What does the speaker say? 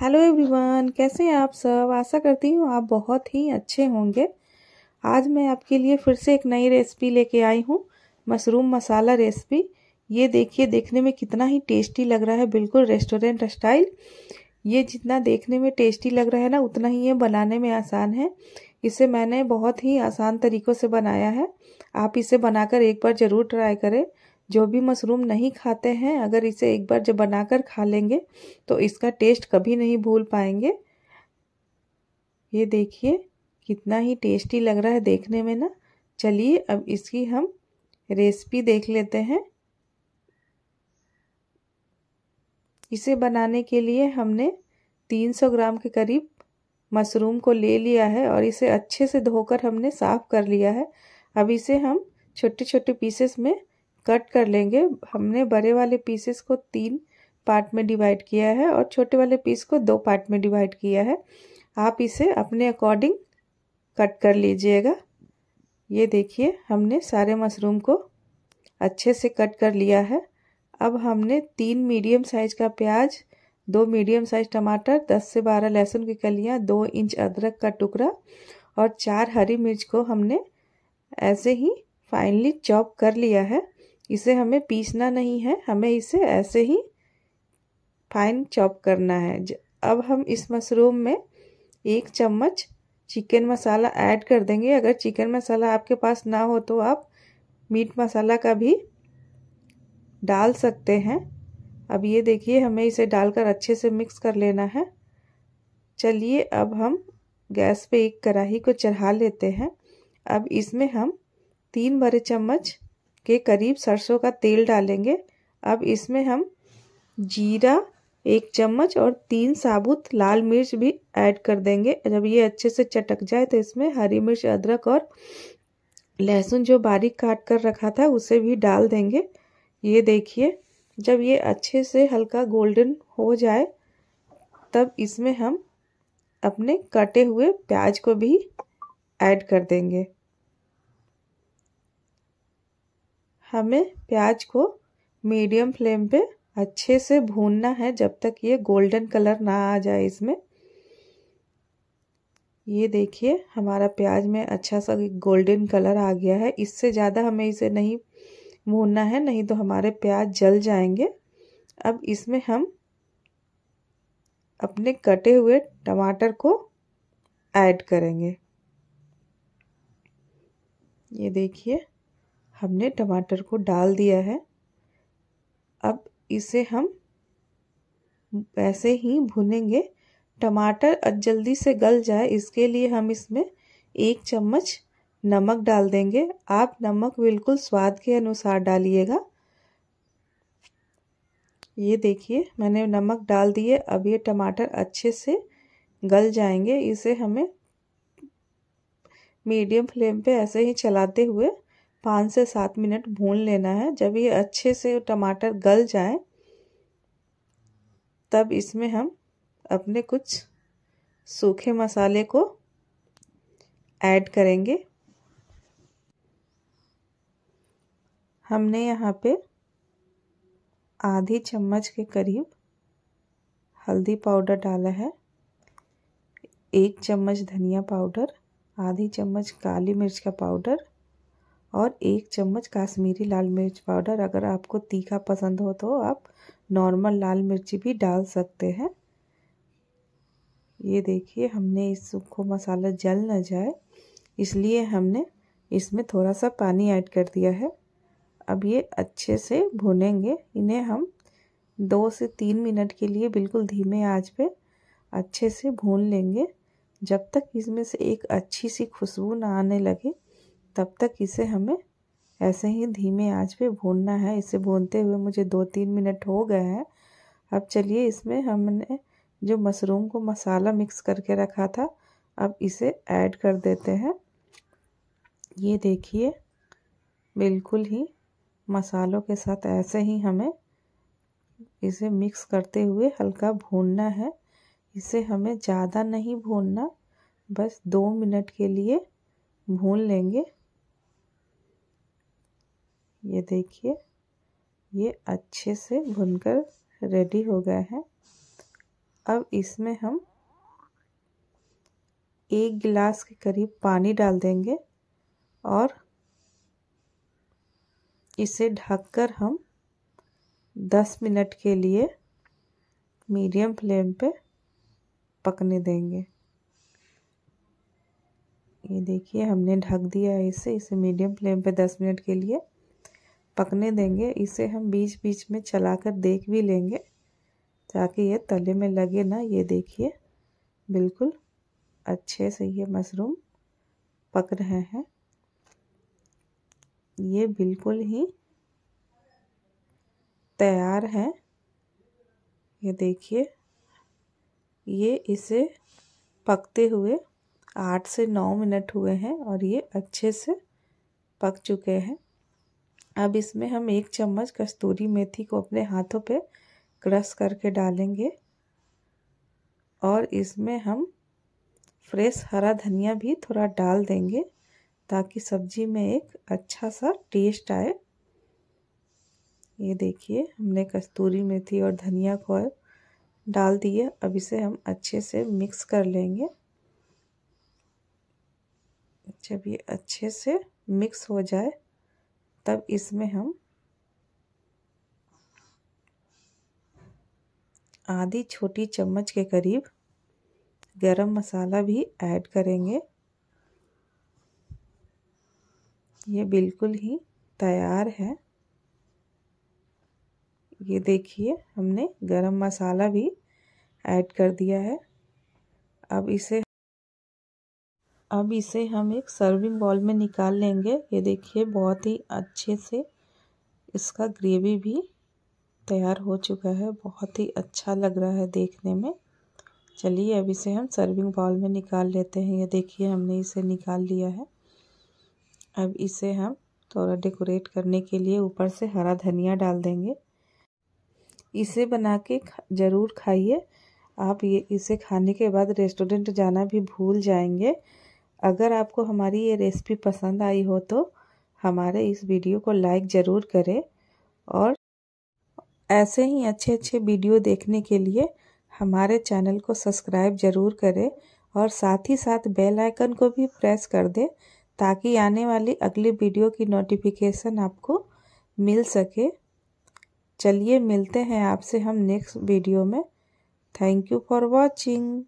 hello everyone कैसे हैं आप सब आशा करती हूँ आप बहुत ही अच्छे होंगे आज मैं आपके लिए फिर से एक नई रेसिपी लेके आई हूँ मशरूम मसाला रेसिपी ये देखिए देखने में कितना ही टेस्टी लग रहा है बिल्कुल रेस्टोरेंट स्टाइल ये जितना देखने में टेस्टी लग रहा है ना उतना ही ये बनाने में आसान है इसे मैंने बहुत ही आसान तरीक़ों से बनाया है आप इसे बनाकर एक बार ज़रूर ट्राई करें जो भी मशरूम नहीं खाते हैं अगर इसे एक बार जब बनाकर खा लेंगे तो इसका टेस्ट कभी नहीं भूल पाएंगे ये देखिए कितना ही टेस्टी लग रहा है देखने में ना चलिए अब इसकी हम रेसिपी देख लेते हैं इसे बनाने के लिए हमने 300 ग्राम के करीब मशरूम को ले लिया है और इसे अच्छे से धोकर हमने साफ़ कर लिया है अब इसे हम छोटे छोटे पीसेस में कट कर लेंगे हमने बड़े वाले पीसेस को तीन पार्ट में डिवाइड किया है और छोटे वाले पीस को दो पार्ट में डिवाइड किया है आप इसे अपने अकॉर्डिंग कट कर लीजिएगा ये देखिए हमने सारे मशरूम को अच्छे से कट कर लिया है अब हमने तीन मीडियम साइज का प्याज दो मीडियम साइज टमाटर दस से बारह लहसुन की कलियाँ दो इंच अदरक का टुकड़ा और चार हरी मिर्च को हमने ऐसे ही फाइनली चॉप कर लिया है इसे हमें पीसना नहीं है हमें इसे ऐसे ही फाइन चॉप करना है अब हम इस मशरूम में एक चम्मच चिकन मसाला ऐड कर देंगे अगर चिकन मसाला आपके पास ना हो तो आप मीट मसाला का भी डाल सकते हैं अब ये देखिए हमें इसे डालकर अच्छे से मिक्स कर लेना है चलिए अब हम गैस पे एक कढ़ाही को चढ़ा लेते हैं अब इसमें हम तीन बड़े चम्मच के करीब सरसों का तेल डालेंगे अब इसमें हम जीरा एक चम्मच और तीन साबुत लाल मिर्च भी ऐड कर देंगे जब ये अच्छे से चटक जाए तो इसमें हरी मिर्च अदरक और लहसुन जो बारीक काट कर रखा था उसे भी डाल देंगे ये देखिए जब ये अच्छे से हल्का गोल्डन हो जाए तब इसमें हम अपने कटे हुए प्याज को भी ऐड कर देंगे हमें प्याज को मीडियम फ्लेम पे अच्छे से भूनना है जब तक ये गोल्डन कलर ना आ जाए इसमें ये देखिए हमारा प्याज में अच्छा सा गोल्डन कलर आ गया है इससे ज़्यादा हमें इसे नहीं भूनना है नहीं तो हमारे प्याज जल जाएंगे अब इसमें हम अपने कटे हुए टमाटर को ऐड करेंगे ये देखिए हमने टमाटर को डाल दिया है अब इसे हम ऐसे ही भुनेंगे टमाटर जल्दी से गल जाए इसके लिए हम इसमें एक चम्मच नमक डाल देंगे आप नमक बिल्कुल स्वाद के अनुसार डालिएगा ये देखिए मैंने नमक डाल दिए अब ये टमाटर अच्छे से गल जाएंगे इसे हमें मीडियम फ्लेम पे ऐसे ही चलाते हुए पाँच से सात मिनट भून लेना है जब ये अच्छे से टमाटर गल जाए तब इसमें हम अपने कुछ सूखे मसाले को ऐड करेंगे हमने यहाँ पे आधी चम्मच के करीब हल्दी पाउडर डाला है एक चम्मच धनिया पाउडर आधी चम्मच काली मिर्च का पाउडर और एक चम्मच काश्मीरी लाल मिर्च पाउडर अगर आपको तीखा पसंद हो तो आप नॉर्मल लाल मिर्ची भी डाल सकते हैं ये देखिए हमने इस सूखो मसाला जल ना जाए इसलिए हमने इसमें थोड़ा सा पानी ऐड कर दिया है अब ये अच्छे से भुनेंगे इन्हें हम दो से तीन मिनट के लिए बिल्कुल धीमे आंच पे अच्छे से भून लेंगे जब तक इसमें से एक अच्छी सी खुशबू ना आने लगे तब तक इसे हमें ऐसे ही धीमे आंच पे भूनना है इसे भूनते हुए मुझे दो तीन मिनट हो गए हैं अब चलिए इसमें हमने जो मशरूम को मसाला मिक्स करके रखा था अब इसे ऐड कर देते हैं ये देखिए बिल्कुल ही मसालों के साथ ऐसे ही हमें इसे मिक्स करते हुए हल्का भूनना है इसे हमें ज़्यादा नहीं भूनना बस दो मिनट के लिए भून लेंगे ये देखिए ये अच्छे से भुनकर रेडी हो गया है अब इसमें हम एक गिलास के करीब पानी डाल देंगे और इसे ढककर हम 10 मिनट के लिए मीडियम फ्लेम पे पकने देंगे ये देखिए हमने ढक दिया है इसे इसे मीडियम फ्लेम पे 10 मिनट के लिए पकने देंगे इसे हम बीच बीच में चलाकर देख भी लेंगे ताकि ये तले में लगे ना ये देखिए बिल्कुल अच्छे से ये मशरूम पक रहे हैं ये बिल्कुल ही तैयार हैं ये देखिए ये इसे पकते हुए आठ से नौ मिनट हुए हैं और ये अच्छे से पक चुके हैं अब इसमें हम एक चम्मच कस्तूरी मेथी को अपने हाथों पे क्रश करके डालेंगे और इसमें हम फ्रेश हरा धनिया भी थोड़ा डाल देंगे ताकि सब्जी में एक अच्छा सा टेस्ट आए ये देखिए हमने कस्तूरी मेथी और धनिया को डाल दिए अब इसे हम अच्छे से मिक्स कर लेंगे जब ये अच्छे से मिक्स हो जाए तब इसमें हम आधी छोटी चम्मच के करीब गरम मसाला भी ऐड करेंगे ये बिल्कुल ही तैयार है ये देखिए हमने गरम मसाला भी ऐड कर दिया है अब इसे अब इसे हम एक सर्विंग बॉल में निकाल लेंगे ये देखिए बहुत ही अच्छे से इसका ग्रेवी भी तैयार हो चुका है बहुत ही अच्छा लग रहा है देखने में चलिए अब इसे हम सर्विंग बाउल में निकाल लेते हैं ये देखिए हमने इसे निकाल लिया है अब इसे हम थोड़ा डेकोरेट करने के लिए ऊपर से हरा धनिया डाल देंगे इसे बना के ज़रूर खाइए आप ये इसे खाने के बाद रेस्टोरेंट जाना भी भूल जाएंगे अगर आपको हमारी ये रेसिपी पसंद आई हो तो हमारे इस वीडियो को लाइक ज़रूर करें और ऐसे ही अच्छे अच्छे वीडियो देखने के लिए हमारे चैनल को सब्सक्राइब ज़रूर करें और साथ ही साथ बेल आइकन को भी प्रेस कर दें ताकि आने वाली अगली वीडियो की नोटिफिकेशन आपको मिल सके चलिए मिलते हैं आपसे हम नेक्स्ट वीडियो में थैंक यू फॉर वॉचिंग